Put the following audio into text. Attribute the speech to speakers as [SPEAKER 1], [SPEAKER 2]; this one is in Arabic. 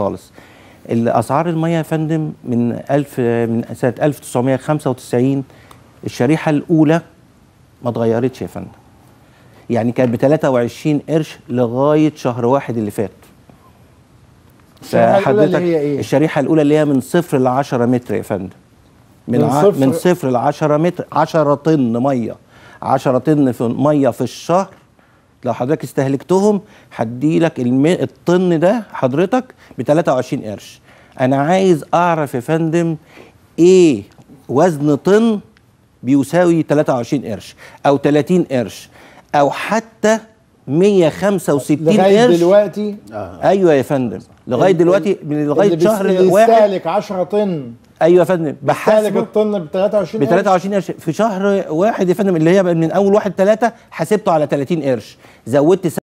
[SPEAKER 1] خالص الاسعار الميه يا فندم من 1000 من سنه 1995 الشريحه الاولى ما اتغيرتش يا فندم يعني كانت ب 23 قرش لغايه شهر واحد اللي فات الشريحه الاولى اللي هي ايه الشريحه الاولى اللي هي من صفر ل 10 متر يا فندم من من صفر, من صفر ل 10 متر 10 طن ميه 10 طن في ميه في الشهر لو حضرتك استهلكتهم هديلك الطن ده حضرتك ب 23 قرش انا عايز اعرف يا فندم ايه وزن طن بيساوي 23 قرش او 30 قرش او حتى 165 قرش لغايه دلوقتي ايوه يا فندم لغايه دلوقتي من لغايه شهر واحد اللي يستهلك
[SPEAKER 2] 10 طن
[SPEAKER 1] ايوه يا فندم بحاسبه
[SPEAKER 2] الطن ب 23 ب 23
[SPEAKER 1] قرش في شهر واحد يا فندم اللي هي من اول واحد 3 حاسبته على 30 قرش زودت